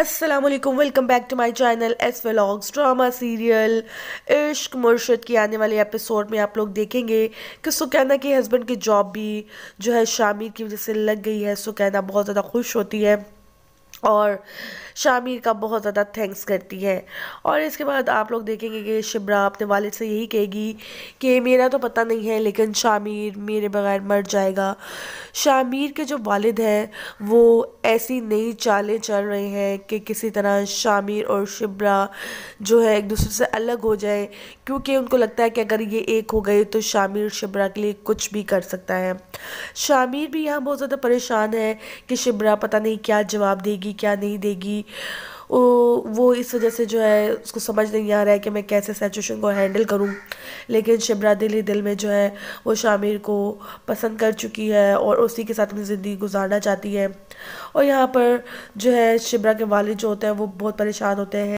Aslam welcome back to my channel S vlogs drama serial Ishq Murshid की आने वाले एपिसोड में आप लोग देखेंगे कि सुकैना के हस्बैंड की जॉब भी जो है शामिर की वजह से लग गई है सुकैना बहुत ज़्यादा खुश होती है और शामिर का बहुत ज़्यादा थैंक्स करती है और इसके बाद आप लोग देखेंगे कि शिबरा अपने वालिद से यही कहेगी कि मेरा तो पता नहीं है लेकिन शामिर मेरे बगैर मर जाएगा शामिर के जो वालिद हैं वो ऐसी नई चालें चल रहे हैं कि किसी तरह शामिर और शिमरा जो है एक दूसरे से अलग हो जाए क्योंकि उनको लगता है कि अगर ये एक हो गए तो शामिर शिमरा के लिए कुछ भी कर सकता है शामिर भी यहाँ बहुत ज़्यादा परेशान है कि शिबरा पता नहीं क्या जवाब देगी देगी क्या नहीं देगी वो इस वजह से जो है उसको समझ नहीं आ रहा है कि मैं कैसे सिचुएशन को हैंडल करूं लेकिन शिमरा दिल ही दिल में जो है वो शामिर को पसंद कर चुकी है और उसी के साथ अपनी ज़िंदगी गुजारना चाहती है और यहाँ पर जो है शिमरा के वालिद जो होते हैं वो बहुत परेशान होते हैं